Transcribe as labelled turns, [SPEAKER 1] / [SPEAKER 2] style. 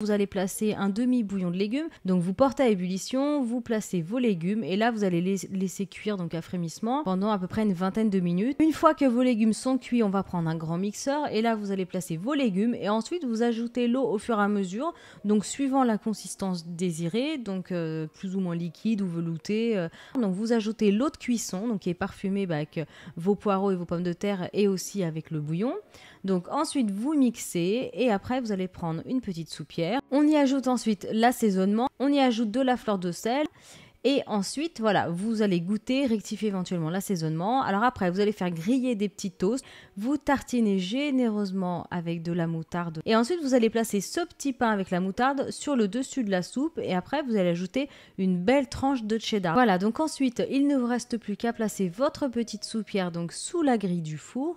[SPEAKER 1] Vous allez placer un demi-bouillon de légumes. Donc vous portez à ébullition, vous placez vos légumes et là vous allez les laisser cuire donc à frémissement pendant à peu près une vingtaine de minutes. Une fois que vos légumes sont cuits, on va prendre un grand mixeur et là vous allez placer vos légumes et ensuite vous ajoutez l'eau au fur et à mesure. Donc suivant la consistance désirée, donc euh, plus ou moins liquide ou velouté. Euh. Donc vous ajoutez l'eau de cuisson donc qui est parfumée bah, avec euh, vos poireaux et vos pommes de terre et aussi avec le bouillon. Donc ensuite vous mixez et après vous allez prendre une petite soupière on y ajoute ensuite l'assaisonnement, on y ajoute de la fleur de sel. Et ensuite, voilà, vous allez goûter, rectifier éventuellement l'assaisonnement. Alors après, vous allez faire griller des petits toasts. Vous tartinez généreusement avec de la moutarde. Et ensuite, vous allez placer ce petit pain avec la moutarde sur le dessus de la soupe. Et après, vous allez ajouter une belle tranche de cheddar. Voilà, donc ensuite, il ne vous reste plus qu'à placer votre petite soupière donc sous la grille du four.